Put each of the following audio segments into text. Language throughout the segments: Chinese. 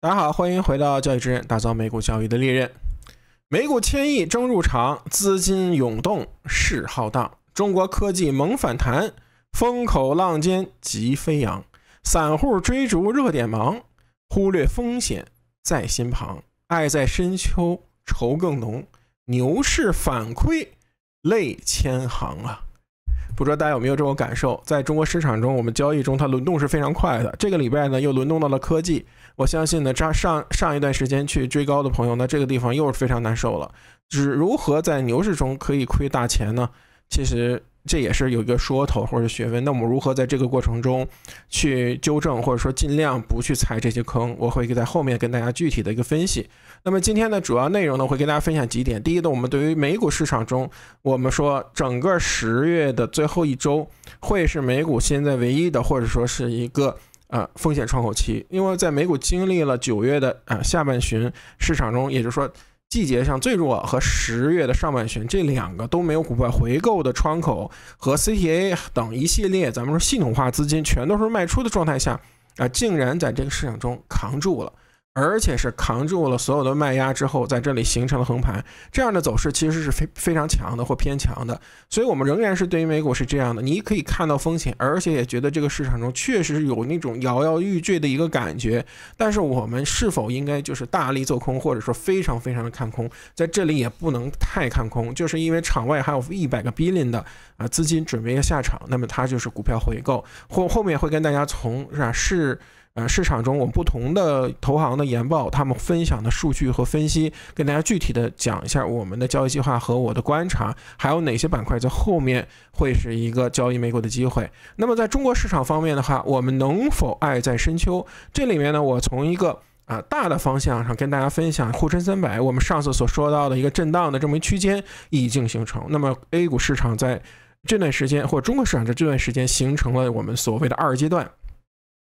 大家好，欢迎回到交易之刃，打造美股交易的利刃。美股千亿争入场，资金涌动势浩荡。中国科技猛反弹，风口浪尖急飞扬。散户追逐热点忙，忽略风险在心旁。爱在深秋愁更浓，牛市反馈泪千行啊！不知道大家有没有这种感受？在中国市场中，我们交易中它轮动是非常快的。这个礼拜呢，又轮动到了科技。我相信呢，扎上上一段时间去追高的朋友，那这个地方又是非常难受了。只是如何在牛市中可以亏大钱呢？其实这也是有一个说头或者学问。那我们如何在这个过程中去纠正，或者说尽量不去踩这些坑？我会在后面跟大家具体的一个分析。那么今天的主要内容呢，会跟大家分享几点。第一呢，我们对于美股市场中，我们说整个十月的最后一周会是美股现在唯一的，或者说是一个。呃，风险窗口期，因为在美股经历了九月的呃下半旬市场中，也就是说季节上最弱和十月的上半旬这两个都没有股票回购的窗口和 CTA 等一系列咱们说系统化资金全都是卖出的状态下，啊，竟然在这个市场中扛住了。而且是扛住了所有的卖压之后，在这里形成了横盘，这样的走势其实是非非常强的或偏强的，所以我们仍然是对于美股是这样的，你可以看到风险，而且也觉得这个市场中确实是有那种摇摇欲坠的一个感觉，但是我们是否应该就是大力做空或者说非常非常的看空，在这里也不能太看空，就是因为场外还有一百个 billion 的啊资金准备要下场，那么它就是股票回购，或后面会跟大家从是吧是。呃，市场中我们不同的投行的研报，他们分享的数据和分析，跟大家具体的讲一下我们的交易计划和我的观察，还有哪些板块在后面会是一个交易美股的机会。那么在中国市场方面的话，我们能否爱在深秋？这里面呢，我从一个啊大的方向上跟大家分享，沪深三百，我们上次所说到的一个震荡的这么一区间已经形成。那么 A 股市场在这段时间，或中国市场在这段时间形成了我们所谓的二阶段。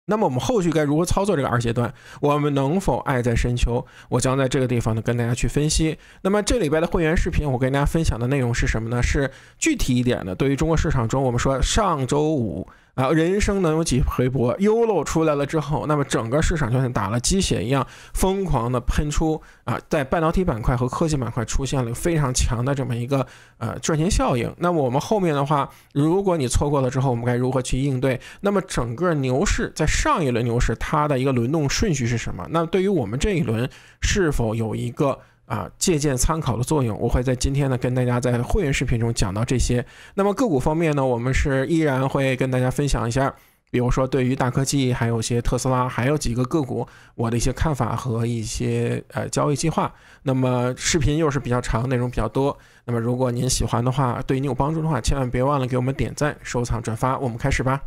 那么我们后续该如何操作这个二阶段？我们能否爱在深秋？我将在这个地方呢跟大家去分析。那么这礼拜的会员视频，我跟大家分享的内容是什么呢？是具体一点的。对于中国市场中，我们说上周五啊，人生能有几回搏？UO 出来了之后，那么整个市场就像打了鸡血一样，疯狂的喷出啊，在半导体板块和科技板块出现了非常强的这么一个呃赚钱效应。那么我们后面的话，如果你错过了之后，我们该如何去应对？那么整个牛市在。上一轮牛市它的一个轮动顺序是什么？那对于我们这一轮是否有一个啊借鉴参考的作用？我会在今天呢跟大家在会员视频中讲到这些。那么个股方面呢，我们是依然会跟大家分享一下，比如说对于大科技，还有一些特斯拉，还有几个个股我的一些看法和一些呃交易计划。那么视频又是比较长，内容比较多。那么如果您喜欢的话，对你有帮助的话，千万别忘了给我们点赞、收藏、转发。我们开始吧。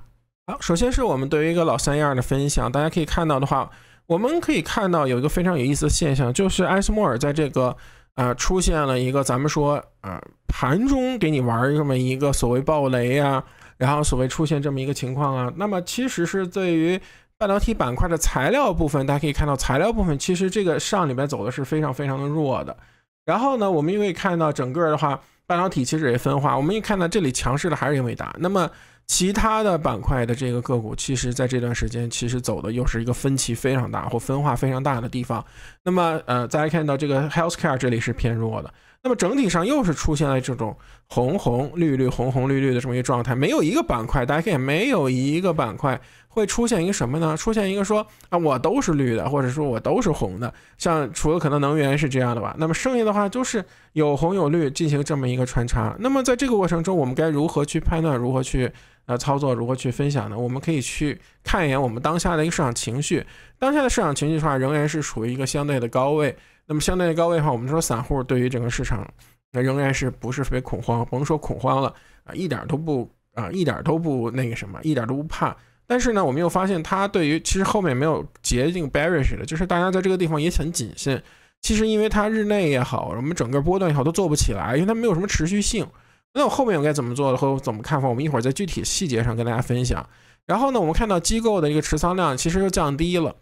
好，首先是我们对于一个老三样的分享，大家可以看到的话，我们可以看到有一个非常有意思的现象，就是埃斯莫尔在这个呃出现了一个咱们说呃盘中给你玩这么一个所谓暴雷啊，然后所谓出现这么一个情况啊，那么其实是对于半导体板块的材料部分，大家可以看到材料部分其实这个上里面走的是非常非常的弱的，然后呢，我们又可以看到整个的话，半导体其实也分化，我们一看到这里强势的还是英伟达，那么。其他的板块的这个个股，其实在这段时间其实走的又是一个分歧非常大或分化非常大的地方。那么，呃，大家看到这个 healthcare 这里是偏弱的。那么整体上又是出现了这种红红绿绿、红红绿绿的这么一个状态，没有一个板块，大家可以没有一个板块会出现一个什么呢？出现一个说啊，我都是绿的，或者说我都是红的，像除了可能能源是这样的吧。那么剩下的话就是有红有绿进行这么一个穿插。那么在这个过程中，我们该如何去判断？如何去呃操作？如何去分享呢？我们可以去看一眼我们当下的一个市场情绪，当下的市场情绪的话，仍然是处于一个相对的高位。那么相对高位的话，我们说散户对于整个市场，那仍然是不是特别恐慌，甭说恐慌了啊，一点都不啊，一点都不那个什么，一点都不怕。但是呢，我们又发现它对于其实后面没有捷径 bearish 的，就是大家在这个地方也很谨慎。其实因为它日内也好，我们整个波段也好，都做不起来，因为它没有什么持续性。那我后面我该怎么做？和怎么看法？我们一会儿在具体细节上跟大家分享。然后呢，我们看到机构的一个持仓量其实又降低了。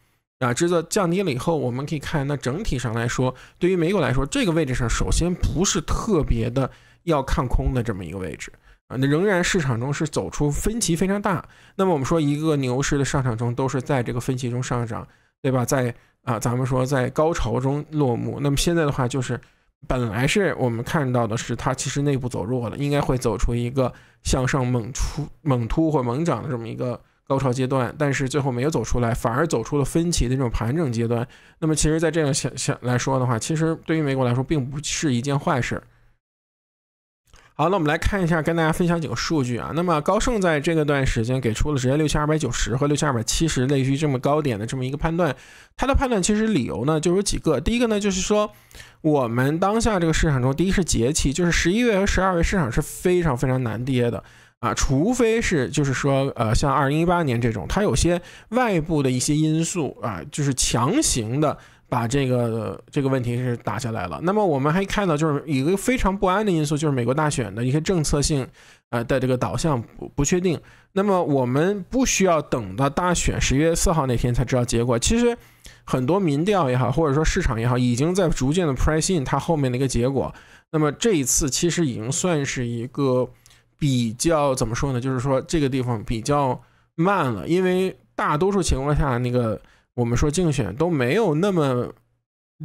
啊，职责降低了以后，我们可以看，那整体上来说，对于美股来说，这个位置上首先不是特别的要看空的这么一个位置啊。那仍然市场中是走出分歧非常大。那么我们说，一个牛市的上涨中都是在这个分歧中上涨，对吧？在啊，咱们说在高潮中落幕。那么现在的话，就是本来是我们看到的是它其实内部走弱了，应该会走出一个向上猛出、猛突或猛涨的这么一个。高潮阶段，但是最后没有走出来，反而走出了分歧的这种盘整阶段。那么，其实，在这样想想来说的话，其实对于美国来说，并不是一件坏事。好，那我们来看一下，跟大家分享几个数据啊。那么，高盛在这个段时间给出了直接六千二百九十和六千二百七十类似于这么高点的这么一个判断。它的判断其实理由呢就有几个，第一个呢就是说，我们当下这个市场中，第一是节气，就是十一月和十二月市场是非常非常难跌的。啊，除非是，就是说，呃，像二零一八年这种，它有些外部的一些因素啊，就是强行的把这个这个问题是打下来了。那么我们还看到，就是一个非常不安的因素，就是美国大选的一些政策性呃的这个导向不不确定。那么我们不需要等到大选十一月四号那天才知道结果。其实很多民调也好，或者说市场也好，已经在逐渐的 price in 它后面的一个结果。那么这一次其实已经算是一个。比较怎么说呢？就是说这个地方比较慢了，因为大多数情况下那个我们说竞选都没有那么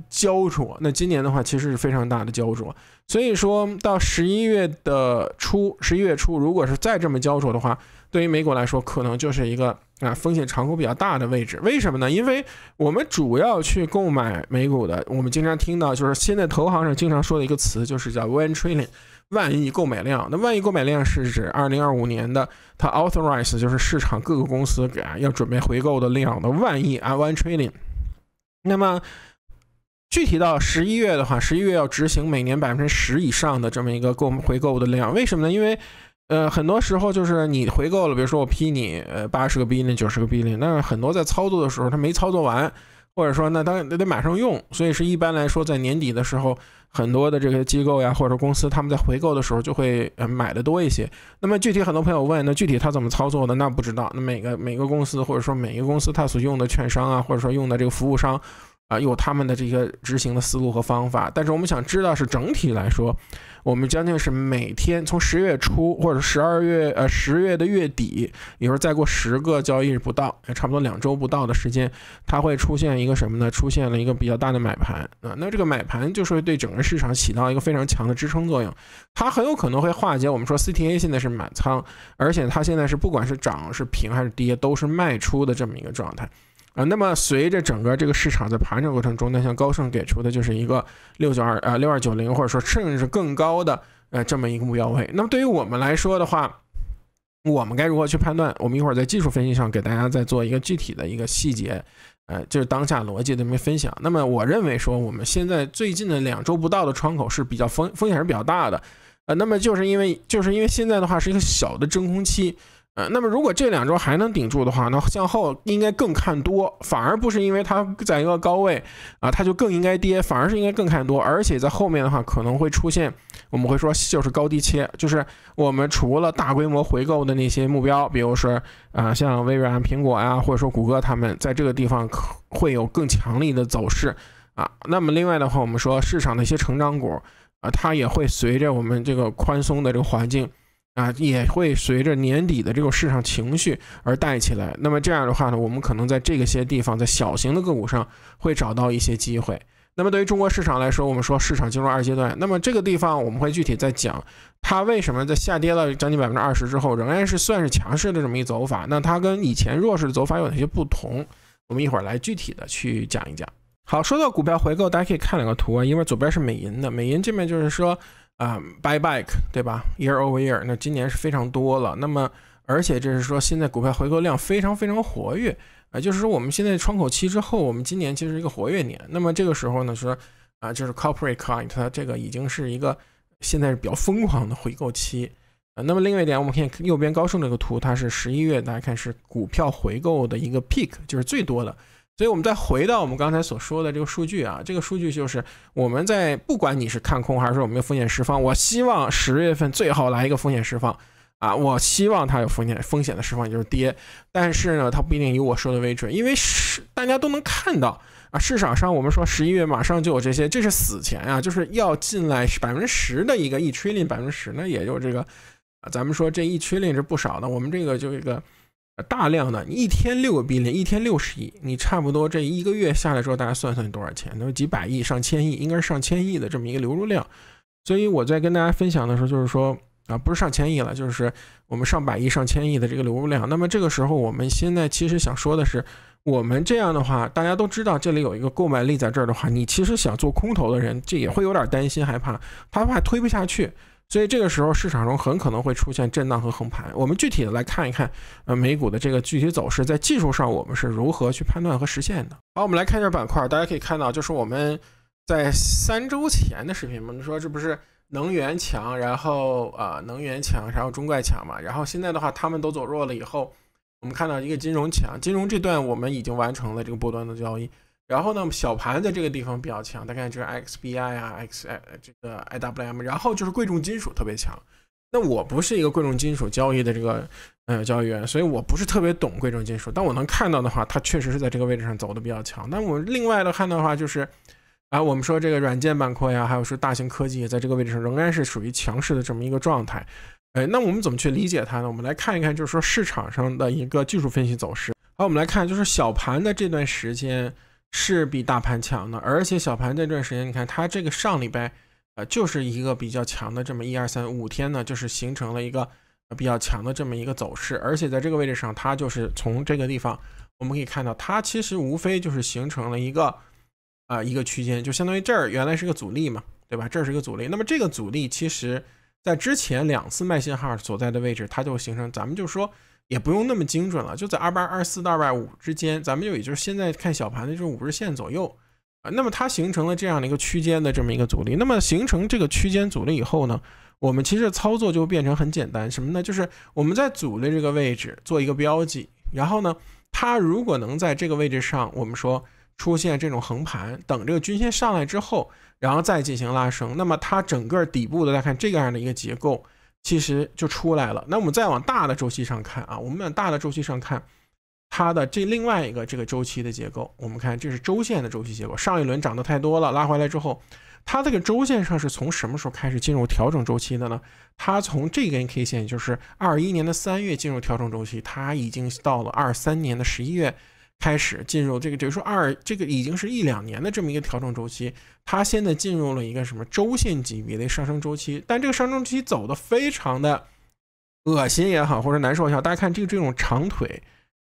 焦灼。那今年的话其实是非常大的焦灼，所以说到十一月的初，十一月初，如果是再这么焦灼的话，对于美股来说可能就是一个啊风险敞口比较大的位置。为什么呢？因为我们主要去购买美股的，我们经常听到就是现在投行上经常说的一个词就是叫 h e n t r a d i n g 万亿购买量，那万亿购买量是指二零二五年的它 authorize，就是市场各个公司给啊要准备回购的量的万亿啊 one trillion。那么具体到十一月的话，十一月要执行每年百分之十以上的这么一个购回购的量，为什么呢？因为呃很多时候就是你回购了，比如说我批你呃八十个 billion、九十个 billion，那很多在操作的时候他没操作完。或者说，那当然都得马上用，所以是一般来说，在年底的时候，很多的这个机构呀，或者公司，他们在回购的时候就会呃买的多一些。那么具体，很多朋友问，那具体他怎么操作的？那不知道。那每个每个公司，或者说每一个公司，他所用的券商啊，或者说用的这个服务商啊，有他们的这些执行的思路和方法。但是我们想知道是整体来说。我们将近是每天从十月初或者十二月呃十月的月底，也就是再过十个交易日不到，差不多两周不到的时间，它会出现一个什么呢？出现了一个比较大的买盘啊，那这个买盘就是会对整个市场起到一个非常强的支撑作用，它很有可能会化解我们说 CTA 现在是满仓，而且它现在是不管是涨是平还是跌都是卖出的这么一个状态。那么随着整个这个市场在盘整过程中，呢，像高盛给出的就是一个六九二呃六二九零，或者说甚至更高的呃这么一个目标位。那么对于我们来说的话，我们该如何去判断？我们一会儿在技术分析上给大家再做一个具体的一个细节，呃，就是当下逻辑的这么分享。那么我认为说，我们现在最近的两周不到的窗口是比较风风险是比较大的，呃，那么就是因为就是因为现在的话是一个小的真空期。那么，如果这两周还能顶住的话，那向后应该更看多，反而不是因为它在一个高位啊，它就更应该跌，反而是应该更看多。而且在后面的话，可能会出现，我们会说就是高低切，就是我们除了大规模回购的那些目标，比如说啊，像微软、苹果呀，或者说谷歌，他们在这个地方会有更强力的走势啊。那么另外的话，我们说市场的一些成长股啊，它也会随着我们这个宽松的这个环境。啊，也会随着年底的这种市场情绪而带起来。那么这样的话呢，我们可能在这些地方，在小型的个股上会找到一些机会。那么对于中国市场来说，我们说市场进入二阶段。那么这个地方我们会具体再讲，它为什么在下跌了将近百分之二十之后，仍然是算是强势的这么一走法？那它跟以前弱势的走法有哪些不同？我们一会儿来具体的去讲一讲。好，说到股票回购，大家可以看两个图啊，因为左边是美银的，美银这边就是说。啊，buyback 对吧？year over year，那今年是非常多了。那么，而且这是说现在股票回购量非常非常活跃啊，就是说我们现在窗口期之后，我们今年其实一个活跃年。那么这个时候呢，说啊，就是 corporate client 它这个已经是一个现在是比较疯狂的回购期啊。那么另外一点，我们看右边高盛那个图，它是十一月，大家看是股票回购的一个 peak，就是最多的。所以，我们再回到我们刚才所说的这个数据啊，这个数据就是我们在不管你是看空还是说我们有风险释放，我希望十月份最后来一个风险释放啊，我希望它有风险风险的释放，就是跌，但是呢，它不一定以我说的为准，因为是大家都能看到啊，市场上我们说十一月马上就有这些，这是死钱啊，就是要进来百分之十的一个 e trading，百分之十那也就这个咱们说这一 trading 是不少的，我们这个就一个。大量的，一天六个币链，一天六十亿，你差不多这一个月下来之后，大家算算多少钱？那么几百亿、上千亿，应该是上千亿的这么一个流入量。所以我在跟大家分享的时候，就是说啊，不是上千亿了，就是我们上百亿、上千亿的这个流入量。那么这个时候，我们现在其实想说的是，我们这样的话，大家都知道这里有一个购买力在这儿的话，你其实想做空头的人，这也会有点担心害怕，他怕推不下去。所以这个时候，市场中很可能会出现震荡和横盘。我们具体的来看一看，呃，美股的这个具体走势，在技术上我们是如何去判断和实现的？好，我们来看一下板块，大家可以看到，就是我们在三周前的视频嘛，你说这不是能源强，然后啊，能源强，然后中概强嘛？然后现在的话，他们都走弱了以后，我们看到一个金融强，金融这段我们已经完成了这个波段的交易。然后呢，小盘在这个地方比较强，大概就是 XBI 啊，X 这个 IWM，然后就是贵重金属特别强。那我不是一个贵重金属交易的这个呃交易员，所以我不是特别懂贵重金属，但我能看到的话，它确实是在这个位置上走的比较强。那我另外的看的话，就是啊，我们说这个软件板块呀，还有说大型科技，在这个位置上仍然是属于强势的这么一个状态。哎，那我们怎么去理解它呢？我们来看一看，就是说市场上的一个技术分析走势。好，我们来看，就是小盘的这段时间。是比大盘强的，而且小盘这段时间，你看它这个上礼拜，呃，就是一个比较强的这么一二三五天呢，就是形成了一个比较强的这么一个走势，而且在这个位置上，它就是从这个地方，我们可以看到，它其实无非就是形成了一个啊一个区间，就相当于这儿原来是个阻力嘛，对吧？这是个阻力，那么这个阻力其实在之前两次卖信号所在的位置，它就形成，咱们就说。也不用那么精准了，就在二八二四到二百五之间，咱们就也就是现在看小盘的这种五日线左右啊。那么它形成了这样的一个区间的这么一个阻力，那么形成这个区间阻力以后呢，我们其实操作就变成很简单，什么呢？就是我们在阻力这个位置做一个标记，然后呢，它如果能在这个位置上，我们说出现这种横盘，等这个均线上来之后，然后再进行拉升。那么它整个底部的，大家看这样的一个结构。其实就出来了。那我们再往大的周期上看啊，我们往大的周期上看，它的这另外一个这个周期的结构，我们看这是周线的周期结构。上一轮涨得太多了，拉回来之后，它这个周线上是从什么时候开始进入调整周期的呢？它从这根 K 线，也就是二一年的三月进入调整周期，它已经到了二三年的十一月。开始进入这个，比如说二，这个已经是一两年的这么一个调整周期，它现在进入了一个什么周线级别的上升周期，但这个上升周期走的非常的恶心也好，或者难受也好，大家看这个这种长腿，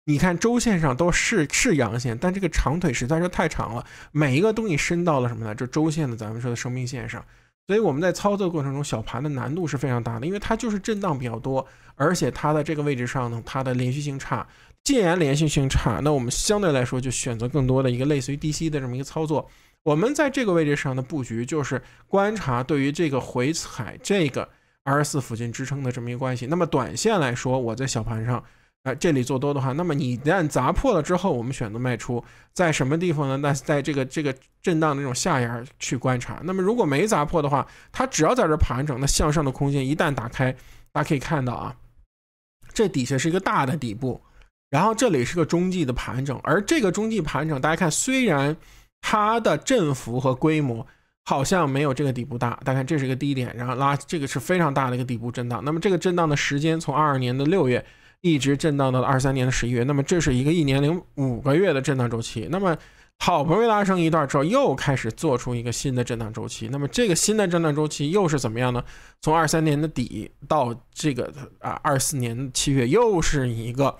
你看周线上都是是阳线，但这个长腿实在是太长了，每一个东西伸到了什么呢？就周线的咱们说的生命线上，所以我们在操作过程中，小盘的难度是非常大的，因为它就是震荡比较多，而且它的这个位置上呢，它的连续性差。既然连续性差，那我们相对来说就选择更多的一个类似于 DC 的这么一个操作。我们在这个位置上的布局就是观察对于这个回踩这个二十四附近支撑的这么一个关系。那么短线来说，我在小盘上，哎，这里做多的话，那么你一旦砸破了之后，我们选择卖出，在什么地方呢？那在这个这个震荡的这种下沿去观察。那么如果没砸破的话，它只要在这盘整，那向上的空间一旦打开，大家可以看到啊，这底下是一个大的底部。然后这里是个中继的盘整，而这个中继盘整，大家看，虽然它的振幅和规模好像没有这个底部大，大家看，这是一个低点，然后拉这个是非常大的一个底部震荡。那么这个震荡的时间从二二年的六月一直震荡到了二三年的十一月，那么这是一个一年零五个月的震荡周期。那么好不容易拉升一段之后，又开始做出一个新的震荡周期。那么这个新的震荡周期又是怎么样呢？从二三年的底到这个啊二四年七月，又是一个。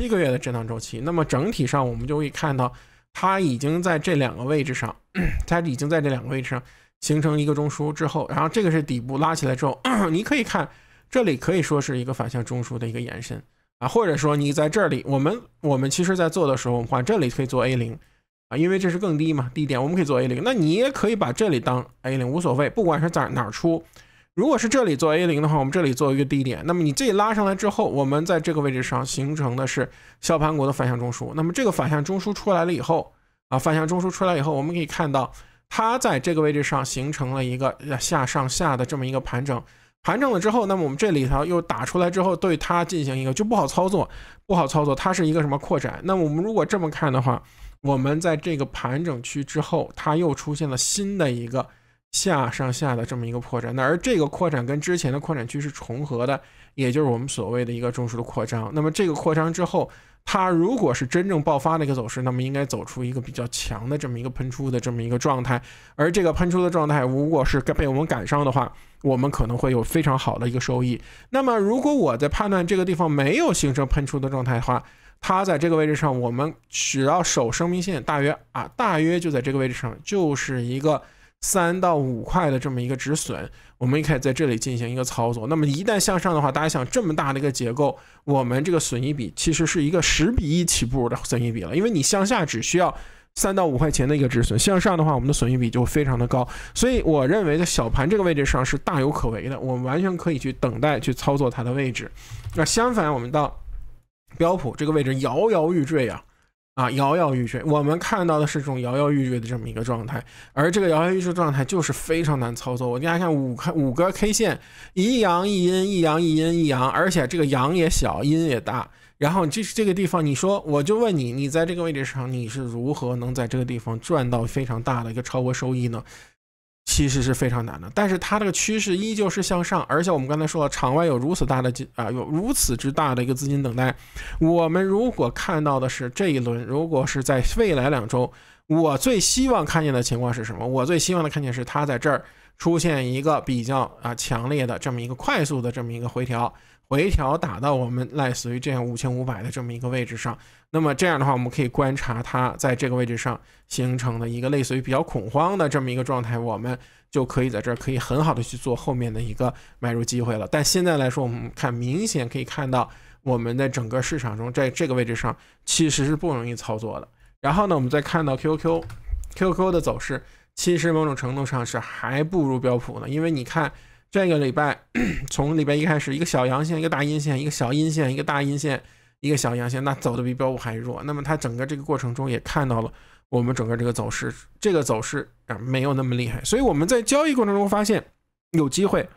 七个月的震荡周期，那么整体上我们就会看到，它已经在这两个位置上，它已经在这两个位置上形成一个中枢之后，然后这个是底部拉起来之后，你可以看这里可以说是一个反向中枢的一个延伸啊，或者说你在这里，我们我们其实，在做的时候，我们这里可以做 A 零啊，因为这是更低嘛，低点我们可以做 A 零，那你也可以把这里当 A 零，无所谓，不管是在哪儿出。如果是这里做 A 零的话，我们这里做一个低点，那么你这里拉上来之后，我们在这个位置上形成的是小盘股的反向中枢。那么这个反向中枢出来了以后，啊，反向中枢出来以后，我们可以看到它在这个位置上形成了一个下上下的这么一个盘整。盘整了之后，那么我们这里头又打出来之后，对它进行一个就不好操作，不好操作，它是一个什么扩展？那么我们如果这么看的话，我们在这个盘整区之后，它又出现了新的一个。下上下的这么一个扩展，那而这个扩展跟之前的扩展区是重合的，也就是我们所谓的一个中枢的扩张。那么这个扩张之后，它如果是真正爆发的一个走势，那么应该走出一个比较强的这么一个喷出的这么一个状态。而这个喷出的状态，如果是被我们赶上的话，我们可能会有非常好的一个收益。那么如果我在判断这个地方没有形成喷出的状态的话，它在这个位置上，我们只要守生命线，大约啊，大约就在这个位置上，就是一个。三到五块的这么一个止损，我们也可以在这里进行一个操作。那么一旦向上的话，大家想，这么大的一个结构，我们这个损益比其实是一个十比一起步的损益比了。因为你向下只需要三到五块钱的一个止损，向上的话，我们的损益比就非常的高。所以我认为，在小盘这个位置上是大有可为的，我们完全可以去等待去操作它的位置。那相反，我们到标普这个位置摇摇欲坠啊，啊，摇摇欲坠。我们看到的是这种摇摇欲坠的这么一个状态，而这个摇摇欲坠状态就是非常难操作。我给大家看五个五个 K 线，一阳一阴，一阳一阴一阳，而且这个阳也小，阴也大。然后这这个地方，你说我就问你，你在这个位置上，你是如何能在这个地方赚到非常大的一个超额收益呢？其实是非常难的，但是它这个趋势依旧是向上，而且我们刚才说了，场外有如此大的金啊，有如此之大的一个资金等待。我们如果看到的是这一轮，如果是在未来两周，我最希望看见的情况是什么？我最希望的看见是它在这儿。出现一个比较啊强烈的这么一个快速的这么一个回调，回调打到我们类似于这样五千五百的这么一个位置上，那么这样的话，我们可以观察它在这个位置上形成的一个类似于比较恐慌的这么一个状态，我们就可以在这儿可以很好的去做后面的一个买入机会了。但现在来说，我们看明显可以看到，我们的整个市场中在这个位置上其实是不容易操作的。然后呢，我们再看到 QQ，QQ 的走势。其实某种程度上是还不如标普呢，因为你看这个礼拜从礼拜一开始，一个小阳线，一个大阴线，一个小阴线，一个大阴线，一个小阳线，那走的比标普还弱。那么它整个这个过程中也看到了我们整个这个走势，这个走势啊没有那么厉害。所以我们在交易过程中发现有机会。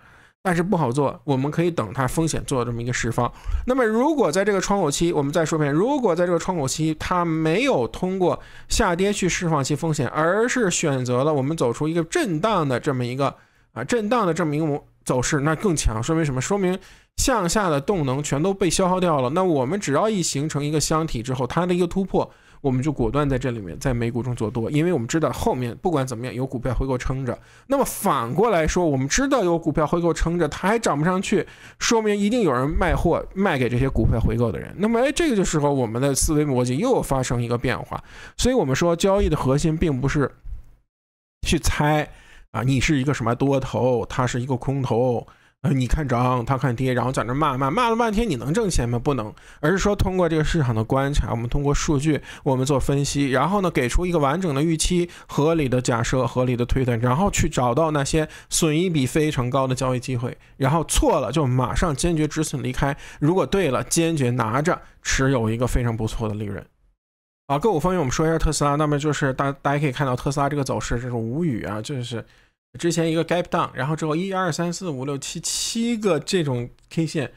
但是不好做，我们可以等它风险做这么一个释放。那么，如果在这个窗口期，我们再说一遍，如果在这个窗口期它没有通过下跌去释放其风险，而是选择了我们走出一个震荡的这么一个啊震荡的这么一个走势，那更强说明什么？说明向下的动能全都被消耗掉了。那我们只要一形成一个箱体之后，它的一个突破。我们就果断在这里面，在美股中做多，因为我们知道后面不管怎么样有股票回购撑着。那么反过来说，我们知道有股票回购撑着，它还涨不上去，说明一定有人卖货卖给这些股票回购的人。那么，哎，这个时候我们的思维模型又发生一个变化。所以我们说，交易的核心并不是去猜啊，你是一个什么多头，它是一个空头。呃，你看涨，他看跌，然后在那骂骂骂了半天，你能挣钱吗？不能，而是说通过这个市场的观察，我们通过数据，我们做分析，然后呢，给出一个完整的预期，合理的假设，合理的推断，然后去找到那些损益比非常高的交易机会，然后错了就马上坚决止损离开，如果对了，坚决拿着，持有一个非常不错的利润。好，个股方面，我们说一下特斯拉，那么就是大大家可以看到特斯拉这个走势，这是无语啊，就是。之前一个 gap down，然后之后一二三四五六七七个这种 K 线，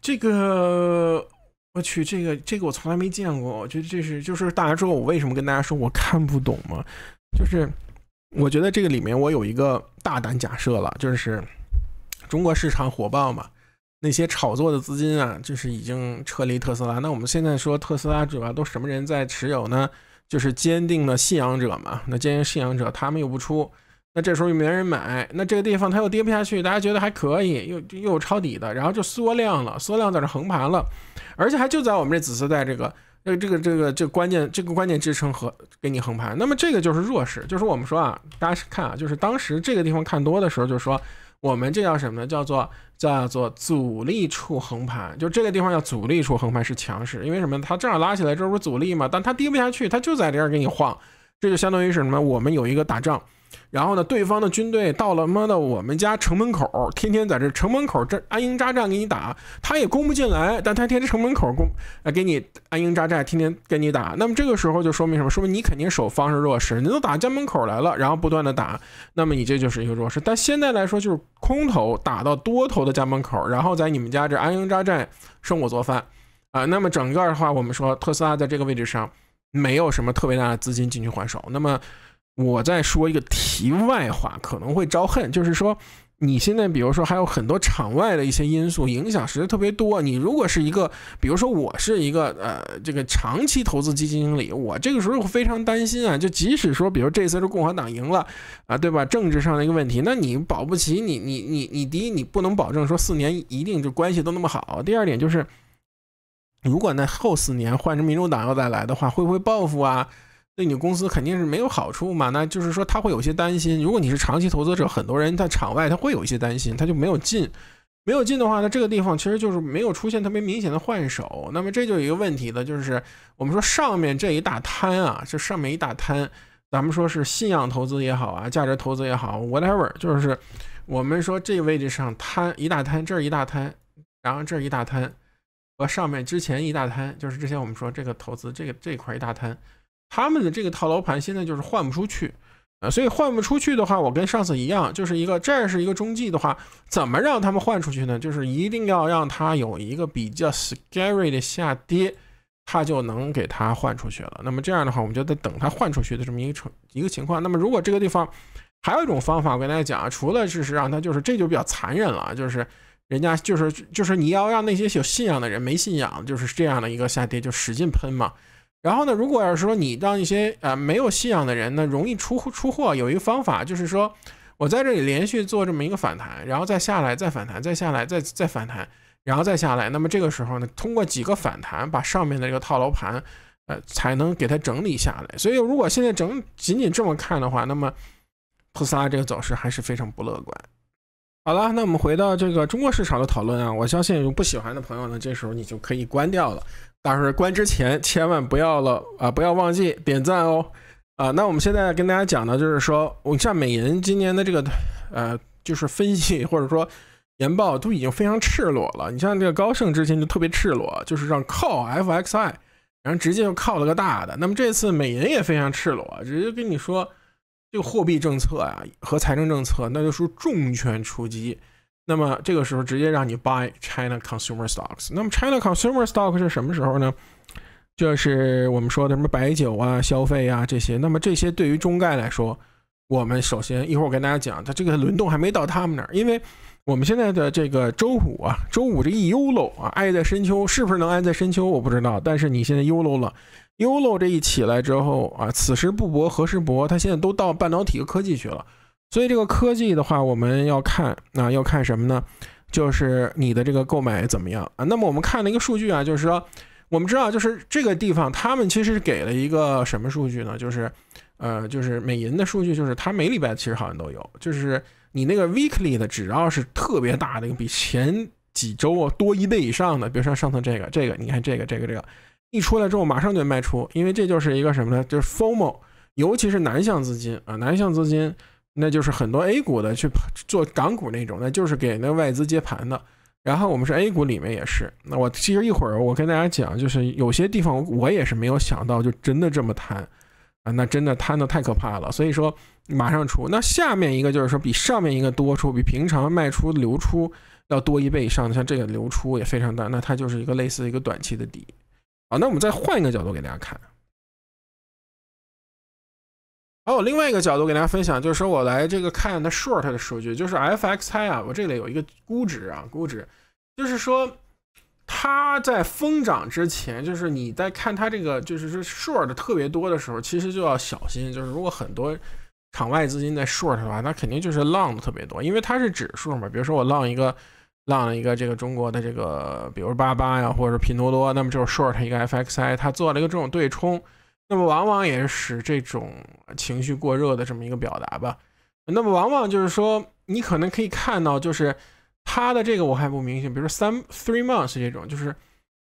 这个我去，这个这个我从来没见过。我觉得这是就是大家说，我为什么跟大家说我看不懂吗？就是我觉得这个里面我有一个大胆假设了，就是中国市场火爆嘛，那些炒作的资金啊，就是已经撤离特斯拉。那我们现在说特斯拉主要都什么人在持有呢？就是坚定的信仰者嘛。那坚定信仰者他们又不出。那这时候又没人买，那这个地方它又跌不下去，大家觉得还可以，又又抄底的，然后就缩量了，缩量在这横盘了，而且还就在我们这紫色带这个、那个、这个、这个、这个关键、这个关键支撑和给你横盘。那么这个就是弱势，就是我们说啊，大家看啊，就是当时这个地方看多的时候，就说我们这叫什么呢？叫做叫做阻力处横盘，就这个地方叫阻力处横盘是强势，因为什么？它正好拉起来，这不是阻力嘛？但它跌不下去，它就在这儿给你晃，这就相当于是什么？我们有一个打仗。然后呢？对方的军队到了，妈的，我们家城门口，天天在这城门口这安营扎寨给你打，他也攻不进来，但他天天城门口攻，啊，给你安营扎寨，天天跟你打。那么这个时候就说明什么？说明你肯定守方是弱势，你都打家门口来了，然后不断的打，那么你这就是一个弱势。但现在来说，就是空投打到多头的家门口，然后在你们家这安营扎寨生火做饭，啊，那么整个的话，我们说特斯拉在这个位置上没有什么特别大的资金进去还手，那么。我再说一个题外话，可能会招恨，就是说，你现在比如说还有很多场外的一些因素影响，实在特别多。你如果是一个，比如说我是一个，呃，这个长期投资基金经理，我这个时候非常担心啊，就即使说，比如这次是共和党赢了，啊，对吧？政治上的一个问题，那你保不齐你你你你第一你不能保证说四年一定就关系都那么好，第二点就是，如果那后四年换成民主党要再来的话，会不会报复啊？对你公司肯定是没有好处嘛？那就是说他会有些担心。如果你是长期投资者，很多人在场外他会有一些担心，他就没有进。没有进的话，那这个地方其实就是没有出现特别明显的换手。那么这就有一个问题的，就是我们说上面这一大摊啊，这上面一大摊，咱们说是信仰投资也好啊，价值投资也好，whatever，就是我们说这位置上摊一大摊，这儿一大摊，然后这儿一大摊和上面之前一大摊，就是之前我们说这个投资这个这块一大摊。他们的这个套牢盘现在就是换不出去，啊，所以换不出去的话，我跟上次一样，就是一个，这是一个中继的话，怎么让他们换出去呢？就是一定要让他有一个比较 scary 的下跌，他就能给他换出去了。那么这样的话，我们就得等他换出去的这么一个成一个情况。那么如果这个地方还有一种方法，我跟大家讲啊，除了就是让他就是这就比较残忍了，就是人家就是就是你要让那些有信仰的人没信仰，就是这样的一个下跌就使劲喷嘛。然后呢，如果要是说你让一些呃没有信仰的人呢，容易出出货，有一个方法就是说我在这里连续做这么一个反弹，然后再下来，再反弹，再下来，再再反弹，然后再下来，那么这个时候呢，通过几个反弹把上面的这个套牢盘，呃，才能给它整理下来。所以如果现在整仅仅这么看的话，那么特斯拉这个走势还是非常不乐观。好了，那我们回到这个中国市场的讨论啊，我相信有不喜欢的朋友呢，这时候你就可以关掉了。但是关之前千万不要了啊！不要忘记点赞哦。啊，那我们现在跟大家讲的就是说，们像美银今年的这个，呃，就是分析或者说研报都已经非常赤裸了。你像这个高盛之前就特别赤裸，就是让靠 FXI，然后直接就靠了个大的。那么这次美银也非常赤裸，直接跟你说，这个货币政策啊和财政政策，那就属重拳出击。那么这个时候直接让你 buy China consumer stocks。那么 China consumer stock 是什么时候呢？就是我们说的什么白酒啊、消费啊这些。那么这些对于中概来说，我们首先一会儿我跟大家讲，它这个轮动还没到他们那儿，因为我们现在的这个周五啊，周五这一 U l o 啊，爱在深秋是不是能爱在深秋我不知道，但是你现在 U l o 了，U l o 这一起来之后啊，此时不搏何时搏？它现在都到半导体科技去了。所以这个科技的话，我们要看，那要看什么呢？就是你的这个购买怎么样啊？那么我们看了一个数据啊，就是说，我们知道，就是这个地方他们其实给了一个什么数据呢？就是，呃，就是美银的数据，就是它每礼拜其实好像都有，就是你那个 weekly 的，只要是特别大的，比前几周啊多一倍以上的，比如说上次这个，这个，你看这个，这个，这个一出来之后，马上就卖出，因为这就是一个什么呢？就是 formal，尤其是南向资金啊，南向资金。那就是很多 A 股的去做港股那种，那就是给那外资接盘的。然后我们是 A 股里面也是。那我其实一会儿我跟大家讲，就是有些地方我也是没有想到，就真的这么贪啊！那真的贪的太可怕了。所以说马上出。那下面一个就是说比上面一个多出，比平常卖出流出要多一倍以上的，像这个流出也非常大。那它就是一个类似一个短期的底。好，那我们再换一个角度给大家看。还有另外一个角度给大家分享，就是说我来这个看的 short 的数据，就是 FXI 啊，我这里有一个估值啊，估值就是说它在疯涨之前，就是你在看它这个就是说 short 的特别多的时候，其实就要小心，就是如果很多场外资金在 short 的话，那肯定就是 long 的特别多，因为它是指数嘛。比如说我 long 一个浪了一个这个中国的这个，比如巴巴呀，或者拼多多，那么就是 short 一个 FXI，它做了一个这种对冲。那么往往也是使这种情绪过热的这么一个表达吧。那么往往就是说，你可能可以看到，就是它的这个我还不明显，比如说三 three months 这种，就是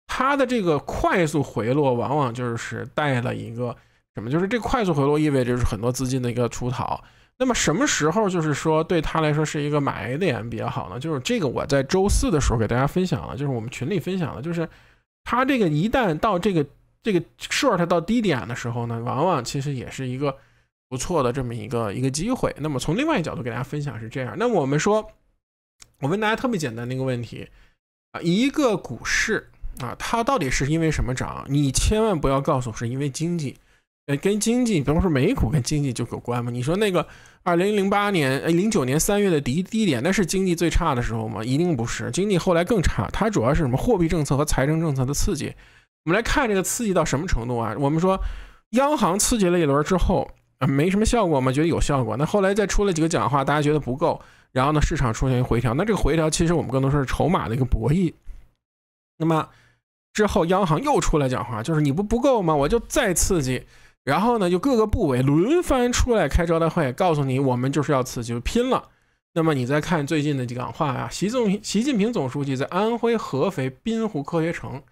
它的这个快速回落，往往就是带了一个什么，就是这快速回落意味着是很多资金的一个出逃。那么什么时候就是说对他来说是一个买点比较好呢？就是这个我在周四的时候给大家分享了，就是我们群里分享了，就是它这个一旦到这个。这个 short 到低点的时候呢，往往其实也是一个不错的这么一个一个机会。那么从另外一个角度给大家分享是这样。那么我们说，我问大家特别简单的一个问题啊，一个股市啊，它到底是因为什么涨？你千万不要告诉我是因为经济，呃，跟经济，比方说美股跟经济就有关嘛。你说那个二零零八年、零九年三月的低低点，那是经济最差的时候吗？一定不是，经济后来更差。它主要是什么货币政策和财政政策的刺激。我们来看这个刺激到什么程度啊？我们说，央行刺激了一轮之后，没什么效果吗？觉得有效果。那后来再出了几个讲话，大家觉得不够。然后呢，市场出现一回调。那这个回调其实我们更多说是筹码的一个博弈。那么之后，央行又出来讲话，就是你不不够吗？我就再刺激。然后呢，就各个部委轮番出来开招待会，告诉你我们就是要刺激，就拼了。那么你再看最近的讲话啊，习总、习近平总书记在安徽合肥滨湖科学城。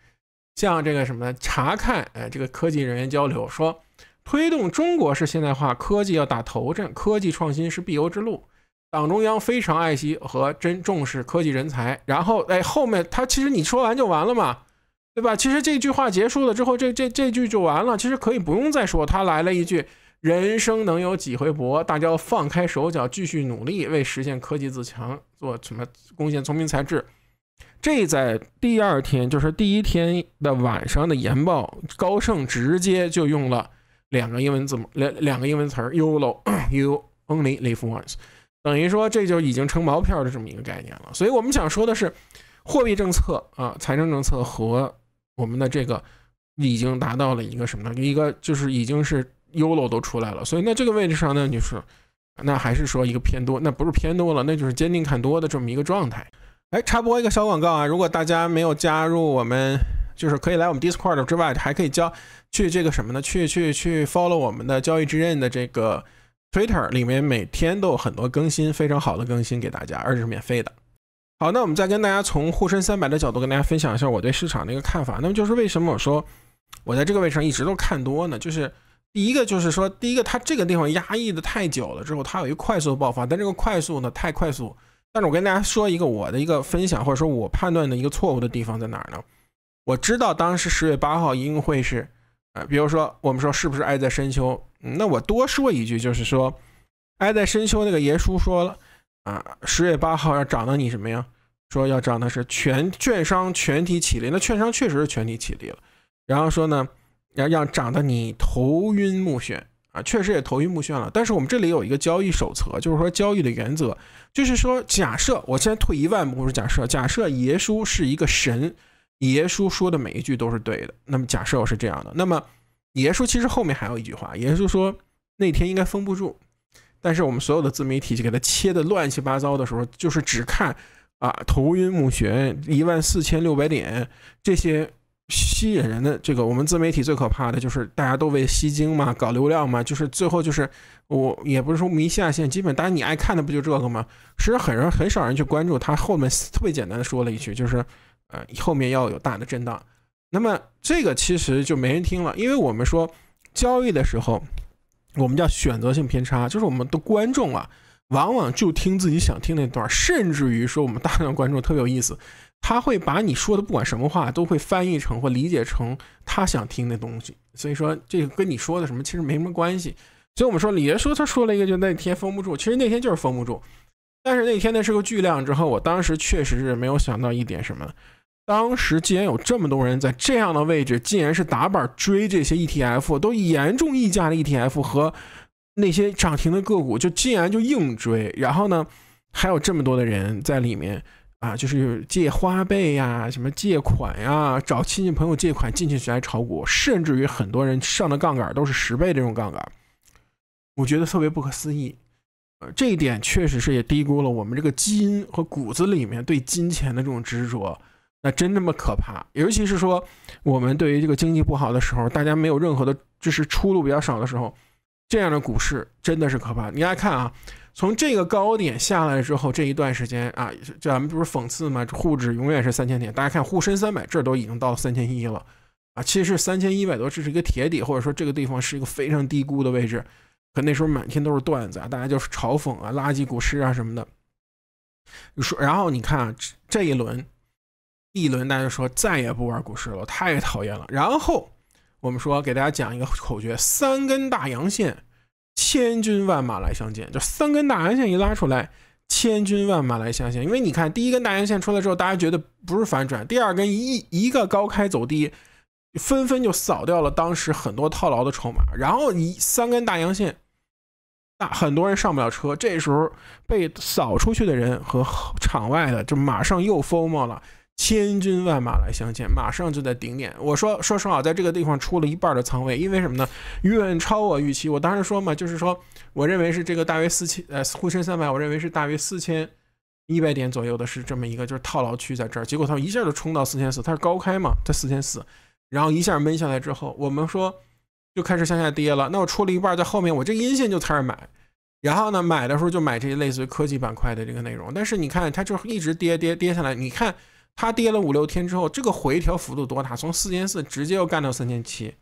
像这个什么呢查看，哎，这个科技人员交流说，推动中国式现代化，科技要打头阵，科技创新是必由之路。党中央非常爱惜和真重视科技人才。然后，哎，后面他其实你说完就完了嘛，对吧？其实这句话结束了之后，这这这句就完了。其实可以不用再说。他来了一句：“人生能有几回搏，大家要放开手脚，继续努力，为实现科技自强做什么贡献，聪明才智。”这在第二天，就是第一天的晚上的研报，高盛直接就用了两个英文字母，两两个英文词儿，you low, you only live once，等于说这就已经成毛片的这么一个概念了。所以我们想说的是，货币政策啊，财政政策和我们的这个已经达到了一个什么？一个就是已经是 y o l o 都出来了。所以那这个位置上呢，就是那还是说一个偏多，那不是偏多了，那就是坚定看多的这么一个状态。哎，插播一个小广告啊！如果大家没有加入我们，就是可以来我们 Discord 之外，还可以交去这个什么呢？去去去 follow 我们的交易之刃的这个 Twitter，里面每天都有很多更新，非常好的更新给大家，而且是免费的。好，那我们再跟大家从沪深三百的角度跟大家分享一下我对市场的一个看法。那么就是为什么我说我在这个位置上一直都看多呢？就是第一个就是说，第一个它这个地方压抑的太久了之后，它有一快速的爆发，但这个快速呢太快速。但是我跟大家说一个我的一个分享，或者说我判断的一个错误的地方在哪儿呢？我知道当时十月八号应定会是，呃，比如说我们说是不是爱在深秋？那我多说一句，就是说爱在深秋那个爷叔说了，啊，十月八号要涨的你什么呀？说要涨的是全券商全体起立，那券商确实是全体起立了。然后说呢，要让涨得你头晕目眩。确实也头晕目眩了，但是我们这里有一个交易手册，就是说交易的原则，就是说假设我先退一万步，说假设，假设耶稣是一个神，耶稣说的每一句都是对的。那么假设是这样的，那么耶稣其实后面还有一句话，耶稣说那天应该封不住，但是我们所有的自媒体就给他切的乱七八糟的时候，就是只看啊头晕目眩一万四千六百点这些。吸引人的这个，我们自媒体最可怕的就是大家都为吸睛嘛，搞流量嘛，就是最后就是我也不是说迷下线，基本大家你爱看的不就这个吗？其实很少很少人去关注他后面特别简单的说了一句，就是呃后面要有大的震荡。那么这个其实就没人听了，因为我们说交易的时候，我们叫选择性偏差，就是我们的观众啊，往往就听自己想听那段，甚至于说我们大量观众特别有意思。他会把你说的不管什么话，都会翻译成或理解成他想听的东西，所以说这个跟你说的什么其实没什么关系。所以，我们说李爷说他说了一个，就那天封不住，其实那天就是封不住。但是那天那是个巨量之后，我当时确实是没有想到一点什么。当时竟然有这么多人在这样的位置，竟然是打板追这些 ETF，都严重溢价的 ETF 和那些涨停的个股，就竟然就硬追。然后呢，还有这么多的人在里面。啊，就是借花呗呀，什么借款呀，找亲戚朋友借款进去学来炒股，甚至于很多人上的杠杆都是十倍这种杠杆，我觉得特别不可思议。呃，这一点确实是也低估了我们这个基因和骨子里面对金钱的这种执着，那真那么可怕。尤其是说我们对于这个经济不好的时候，大家没有任何的，就是出路比较少的时候，这样的股市真的是可怕。你来看啊。从这个高点下来之后，这一段时间啊，咱们不是讽刺吗？沪指永远是三千点。大家看，沪深三百这都已经到三千一了啊。其实三千一百多，这是一个铁底，或者说这个地方是一个非常低估的位置。可那时候满天都是段子啊，大家就是嘲讽啊，垃圾股市啊什么的。你说，然后你看啊，这一轮，一轮大家说再也不玩股市了，太讨厌了。然后我们说给大家讲一个口诀：三根大阳线。千军万马来相见，就三根大阳线一拉出来，千军万马来相见。因为你看，第一根大阳线出来之后，大家觉得不是反转；第二根一一个高开走低，纷纷就扫掉了当时很多套牢的筹码。然后你三根大阳线，那很多人上不了车，这时候被扫出去的人和场外的，就马上又疯了。千军万马来相见，马上就在顶点。我说，说实话，在这个地方出了一半的仓位，因为什么呢？远超我预期。我当时说嘛，就是说，我认为是这个大约四千，呃，沪深三百，我认为是大约四千一百点左右的是这么一个，就是套牢区在这儿。结果他一下就冲到四千四，它是高开嘛，在四千四，然后一下闷下来之后，我们说就开始向下跌了。那我出了一半，在后面，我这阴线就开始买，然后呢，买的时候就买这些类似于科技板块的这个内容。但是你看，它就一直跌跌跌下来，你看。它跌了五六天之后，这个回调幅度多大？从四千四直接又干到三千七，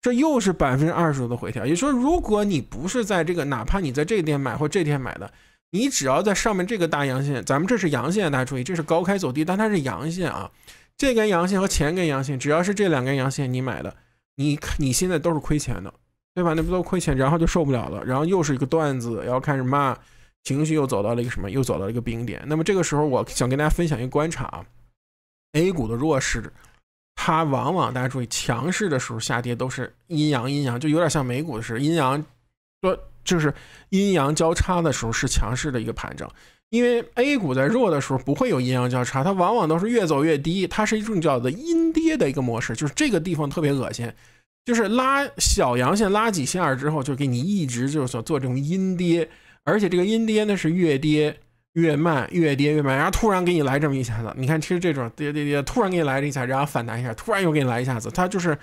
这又是百分之二十多的回调。也就是说，如果你不是在这个，哪怕你在这一天买或这天买的，你只要在上面这个大阳线，咱们这是阳线，大家注意，这是高开走低，但它是阳线啊。这根阳线和前根阳线，只要是这两根阳线你买的，你你现在都是亏钱的，对吧？那不都亏钱？然后就受不了了，然后又是一个段子，然后开始骂。情绪又走到了一个什么，又走到了一个冰点。那么这个时候，我想跟大家分享一个观察啊。A 股的弱势，它往往大家注意，强势的时候下跌都是阴阳阴阳，就有点像美股的事，阴阳，说就是阴阳交叉的时候是强势的一个盘整。因为 A 股在弱的时候不会有阴阳交叉，它往往都是越走越低，它是一种叫做阴跌的一个模式，就是这个地方特别恶心，就是拉小阳线拉几下之后，就给你一直就是做这种阴跌，而且这个阴跌呢是越跌。越慢越跌越慢，然后突然给你来这么一下子，你看其实这种跌跌跌，突然给你来了一下，然后反弹一下，突然又给你来一下子，它就是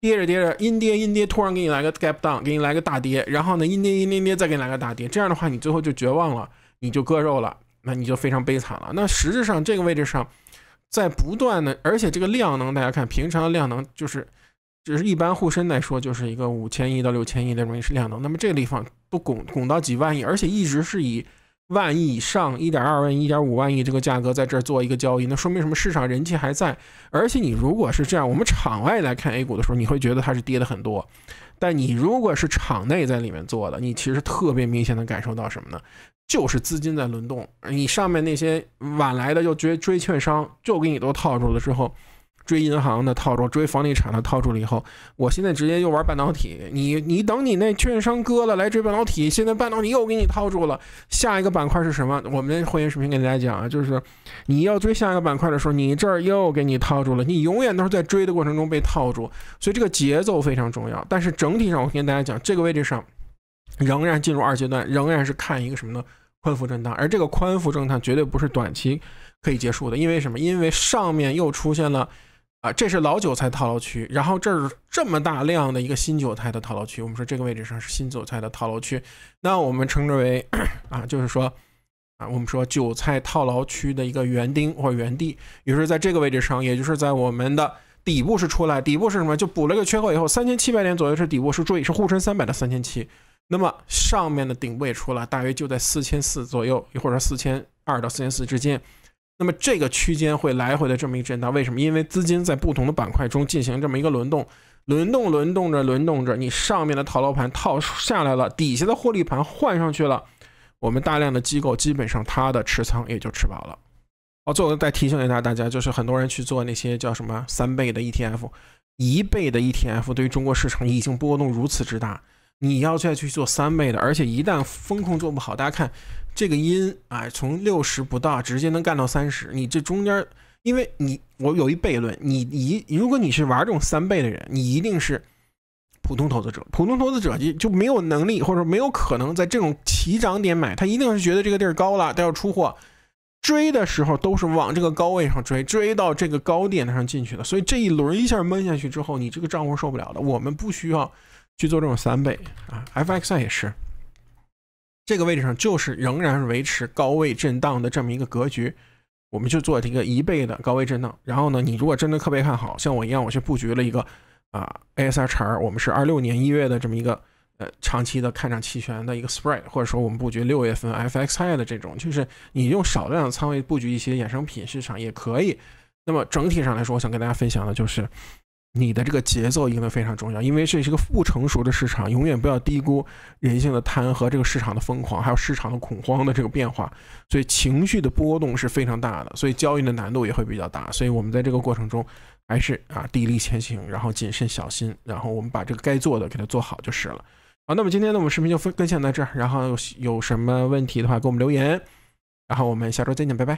跌着跌着阴跌阴跌，突然给你来个 gap down，给你来个大跌，然后呢阴跌阴跌跌，再给你来个大跌，这样的话你最后就绝望了，你就割肉了，那你就非常悲惨了。那实质上这个位置上，在不断的，而且这个量能大家看，平常的量能就是只是一般沪深来说就是一个五千亿到六千亿的容易是量能，那么这个地方都拱拱到几万亿，而且一直是以。万亿以上，一点二万亿、一点五万亿这个价格在这儿做一个交易，那说明什么？市场人气还在。而且你如果是这样，我们场外来看 A 股的时候，你会觉得它是跌的很多。但你如果是场内在里面做的，你其实特别明显的感受到什么呢？就是资金在轮动。你上面那些晚来的又追追券商，就给你都套住了之后。追银行的套住，追房地产的套住了以后，我现在直接又玩半导体。你你等你那券商割了来追半导体，现在半导体又给你套住了。下一个板块是什么？我们会员视频给大家讲啊，就是你要追下一个板块的时候，你这儿又给你套住了。你永远都是在追的过程中被套住，所以这个节奏非常重要。但是整体上，我跟大家讲，这个位置上仍然进入二阶段，仍然是看一个什么呢？宽幅震荡。而这个宽幅震荡绝对不是短期可以结束的，因为什么？因为上面又出现了。啊，这是老韭菜套牢区，然后这儿这么大量的一个新韭菜的套牢区，我们说这个位置上是新韭菜的套牢区，那我们称之为啊，就是说啊，我们说韭菜套牢区的一个园丁或园地。于是在这个位置上，也就是在我们的底部是出来，底部是什么？就补了个缺口以后，三千七百点左右是底部，是注意是沪深三百的三千七。那么上面的顶部也出来，大约就在四千四左右，或者说四千二到四千四之间。那么这个区间会来回的这么一阵，荡，为什么？因为资金在不同的板块中进行这么一个轮动，轮动轮动着轮动着，你上面的套牢盘套下来了，底下的获利盘换上去了，我们大量的机构基本上它的持仓也就吃饱了。好，最后再提醒一下大家，就是很多人去做那些叫什么三倍的 ETF，一倍的 ETF，对于中国市场已经波动如此之大，你要再去做三倍的，而且一旦风控做不好，大家看。这个音啊，从六十不到直接能干到三十，你这中间，因为你我有一悖论，你一如果你是玩这种三倍的人，你一定是普通投资者，普通投资者就就没有能力或者没有可能在这种起涨点买，他一定是觉得这个地儿高了，他要出货，追的时候都是往这个高位上追，追到这个高点上进去的，所以这一轮一下闷下去之后，你这个账户受不了的。我们不需要去做这种三倍啊，FX 也是。这个位置上就是仍然维持高位震荡的这么一个格局，我们就做这个一倍的高位震荡。然后呢，你如果真的特别看，好像我一样，我去布局了一个啊，ASR 叉儿，我们是二六年一月的这么一个呃长期的看涨期权的一个 spread，或者说我们布局六月份 FXI 的这种，就是你用少量的仓位布局一些衍生品市场也可以。那么整体上来说，我想跟大家分享的就是。你的这个节奏赢得非常重要，因为这是一个不成熟的市场，永远不要低估人性的贪和这个市场的疯狂，还有市场的恐慌的这个变化，所以情绪的波动是非常大的，所以交易的难度也会比较大，所以我们在这个过程中还是啊砥砺前行，然后谨慎小心，然后我们把这个该做的给它做好就是了。好，那么今天呢，我们视频就分更新到这儿，然后有什么问题的话，给我们留言，然后我们下周再见，拜拜。